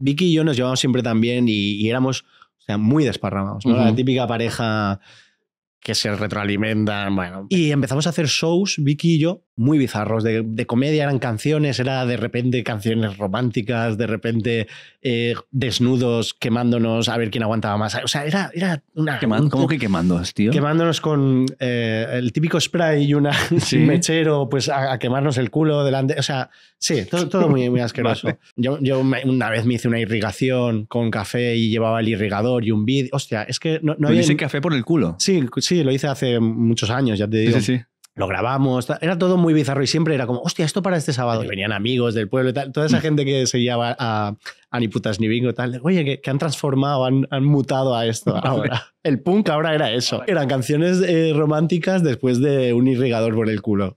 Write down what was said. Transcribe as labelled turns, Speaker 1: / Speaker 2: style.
Speaker 1: Vicky y yo nos llevábamos siempre tan bien y, éramos muy desparramados, una La típica pareja que se retroalimentan, bueno. Y empezamos a hacer shows, Vicky y yo, muy bizarros, de, comedia eran canciones, era de repente canciones románticas, de repente eh, desnudos, quemándonos, a ver quién aguantaba más. O sea, era, era una... ¿Cómo que quemándonos, tío? Quemándonos con eh, el típico spray y una, un mechero, pues a, quemarnos el culo delante. O sea, sí, todo, muy, asqueroso. Yo, una vez me hice una irrigación con café y llevaba el irrigador y un bid. Hostia, es que no, no café por el culo? Sí, sí, lo hice hace muchos años, ya te digo. sí. sí lo grabamos, era todo muy bizarro y siempre era como, hostia, esto para este sábado. Y venían amigos del pueblo y tal, toda esa mm. gente que se a, a Ni Putas Ni Bingo y tal, oye, que, han transformado, han, mutado a esto ahora. El punk ahora era eso. Eran canciones eh, románticas después de un irrigador por el culo.